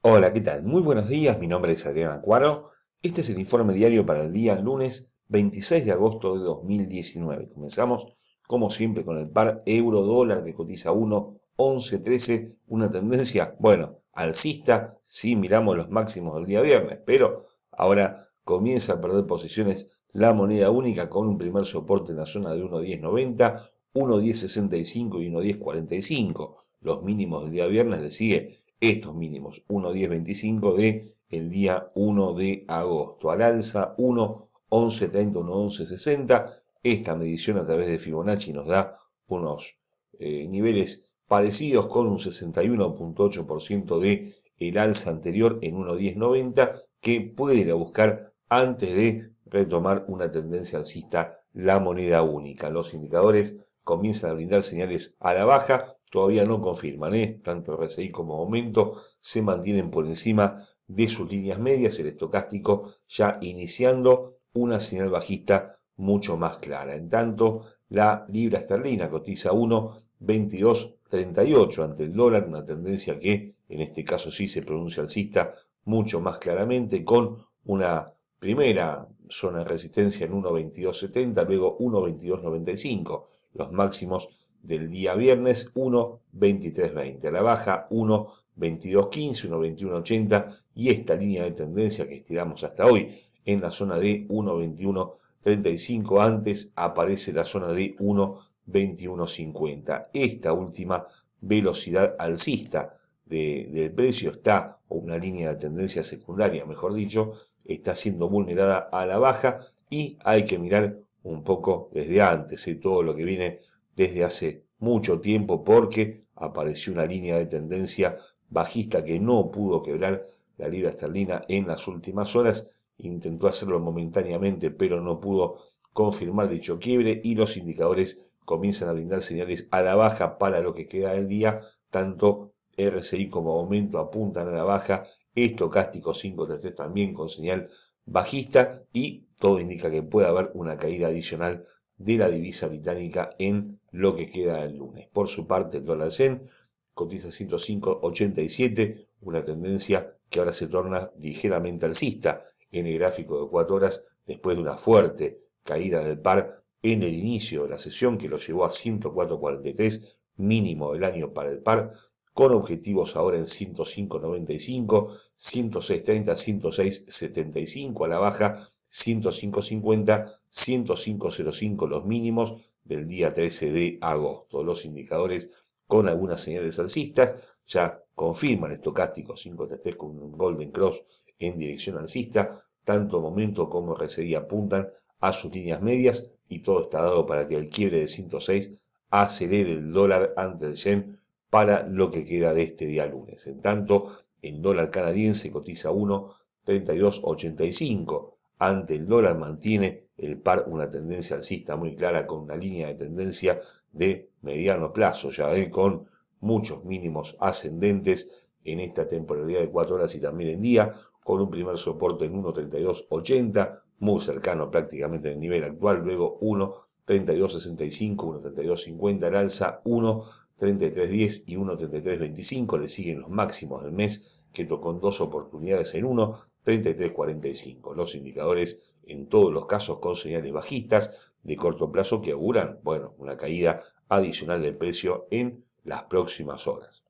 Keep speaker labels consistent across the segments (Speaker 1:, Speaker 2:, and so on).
Speaker 1: Hola, ¿qué tal? Muy buenos días, mi nombre es Adrián Cuaro. Este es el informe diario para el día lunes 26 de agosto de 2019. Comenzamos, como siempre, con el par euro-dólar que cotiza 1, 11, una tendencia, bueno, alcista, si miramos los máximos del día viernes, pero ahora comienza a perder posiciones la moneda única con un primer soporte en la zona de 1.1090, 1.1065 y 1.1045. Los mínimos del día viernes le sigue estos mínimos 1.1025 de el día 1 de agosto. Al alza 1, 1.11.60. Esta medición a través de Fibonacci nos da unos eh, niveles parecidos con un 61.8% de el alza anterior en 1.1090 que puede ir a buscar antes de retomar una tendencia alcista la moneda única. Los indicadores comienzan a brindar señales a la baja, todavía no confirman, ¿eh? tanto RSI como aumento se mantienen por encima de sus líneas medias, el estocástico ya iniciando una señal bajista mucho más clara. En tanto, la libra esterlina cotiza 1,2238 ante el dólar, una tendencia que en este caso sí se pronuncia alcista mucho más claramente con una primera zona de resistencia en 1.2270, luego 1.2295, los máximos del día viernes 1.23.20, a la baja 1.22.15, 1.21.80 y esta línea de tendencia que estiramos hasta hoy en la zona de 1.21.35, antes aparece la zona de 1.21.50. Esta última velocidad alcista del precio está, o una línea de tendencia secundaria, mejor dicho, está siendo vulnerada a la baja y hay que mirar un poco desde antes, ¿eh? todo lo que viene desde hace mucho tiempo porque apareció una línea de tendencia bajista que no pudo quebrar la libra esterlina en las últimas horas. Intentó hacerlo momentáneamente, pero no pudo confirmar dicho quiebre y los indicadores comienzan a brindar señales a la baja para lo que queda del día. Tanto RSI como aumento apuntan a la baja. Estocástico 533 también con señal bajista y todo indica que puede haber una caída adicional de la divisa británica en lo que queda el lunes. Por su parte, el dólar yen cotiza 105.87, una tendencia que ahora se torna ligeramente alcista en el gráfico de 4 horas después de una fuerte caída del par en el inicio de la sesión que lo llevó a 104.43, mínimo del año para el par, con objetivos ahora en 105.95, 106.30, 106.75 a la baja 105.50, 105.05 los mínimos del día 13 de agosto. Los indicadores con algunas señales alcistas ya confirman estocástico 5.33 con un Golden Cross en dirección alcista. Tanto momento como RSI apuntan a sus líneas medias y todo está dado para que el quiebre de 106 acelere el dólar ante el yen para lo que queda de este día lunes. En tanto, el dólar canadiense cotiza 1.3285 ante el dólar mantiene el par una tendencia alcista muy clara con una línea de tendencia de mediano plazo, ya ve, con muchos mínimos ascendentes en esta temporalidad de 4 horas y también en día, con un primer soporte en 1.32.80, muy cercano prácticamente al nivel actual, luego 1.32.65, 1.32.50 al alza, 1.33.10 y 1.33.25, le siguen los máximos del mes, que tocó dos oportunidades en uno, 33.45. Los indicadores en todos los casos con señales bajistas de corto plazo que auguran, bueno, una caída adicional del precio en las próximas horas.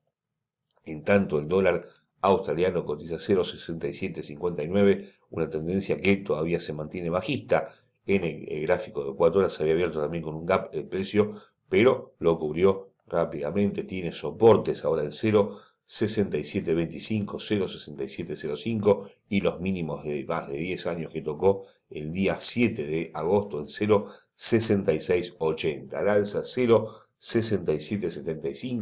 Speaker 1: En tanto, el dólar australiano cotiza 0,6759, una tendencia que todavía se mantiene bajista. En el gráfico de 4 horas se había abierto también con un gap el precio, pero lo cubrió rápidamente. Tiene soportes ahora en cero. 6725-06705 y los mínimos de más de 10 años que tocó el día 7 de agosto en 0,6680. Al alza 0,6775,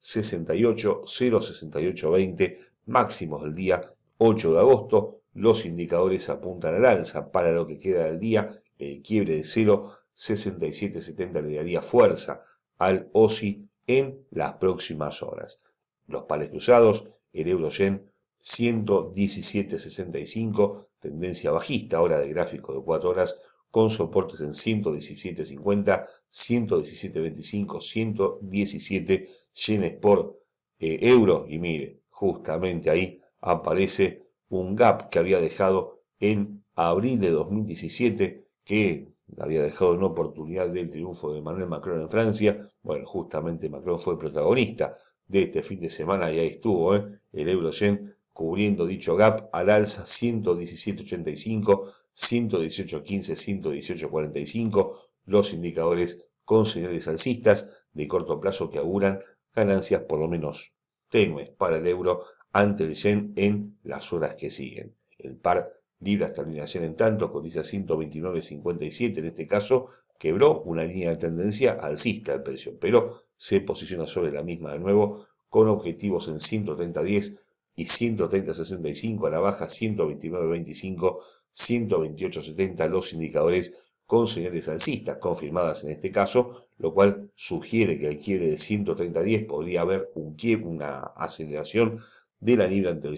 Speaker 1: 0,68, máximos el día 8 de agosto. Los indicadores apuntan al alza. Para lo que queda del día, el quiebre de 0,6770 le daría fuerza al OSI en las próximas horas. Los pares cruzados, el euro yen 117.65, tendencia bajista, ahora de gráfico de 4 horas, con soportes en 117.50, 117.25, 117 yenes por euro. Y mire, justamente ahí aparece un gap que había dejado en abril de 2017, que había dejado en oportunidad del triunfo de Manuel Macron en Francia. Bueno, justamente Macron fue protagonista de este fin de semana y ahí estuvo ¿eh? el el yen cubriendo dicho gap al alza 117.85, 118.15, 118.45, los indicadores con señales alcistas de corto plazo que auguran ganancias por lo menos tenues para el euro ante el yen en las horas que siguen. El par libra terminación en tanto cotiza 129.57, en este caso quebró una línea de tendencia alcista de precio, pero se posiciona sobre la misma de nuevo, con objetivos en 130.10 y 130 a la baja, 129.25, 128.70, los indicadores con señales alcistas confirmadas en este caso, lo cual sugiere que al quiebre de 130.10 podría haber un quiebre, una aceleración de la libra ante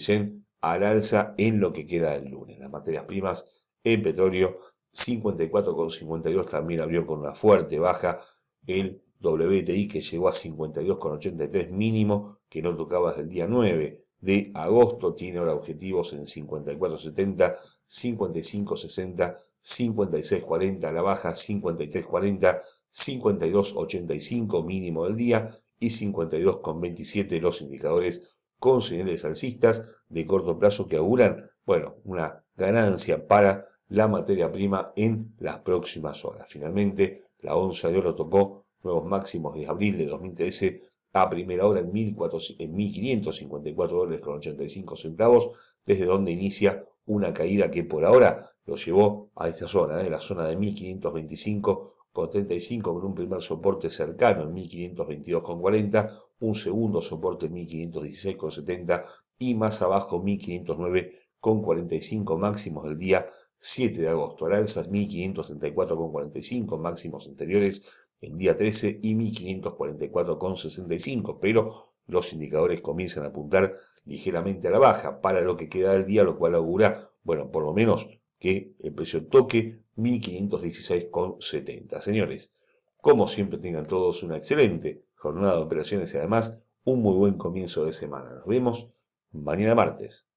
Speaker 1: al alza en lo que queda el lunes. Las materias primas en petróleo 54,52 también abrió con una fuerte baja el WTI que llegó a 52,83 mínimo que no tocaba desde el día 9 de agosto, tiene ahora objetivos en 54,70, 55,60, 56,40 a la baja, 53,40, 52,85 mínimo del día y 52,27 los indicadores con señales alcistas de corto plazo que auguran, bueno, una ganancia para la materia prima en las próximas horas. Finalmente, la onza de oro tocó nuevos máximos de abril de 2013 a primera hora en, 1.554 dólares con 85 centavos, desde donde inicia una caída que por ahora lo llevó a esta zona, ¿eh? la zona de 1.525 con 35 con un primer soporte cercano en 1.522 con 40 un segundo soporte en 70 y más abajo 1.509 con 45 máximos del día 7 de agosto. 1.534 con 45 máximos anteriores en día 13 y 1544,65, pero los indicadores comienzan a apuntar ligeramente a la baja para lo que queda del día, lo cual augura, bueno, por lo menos que el precio toque 1516,70. Señores, como siempre tengan todos una excelente jornada de operaciones y además un muy buen comienzo de semana. Nos vemos mañana martes.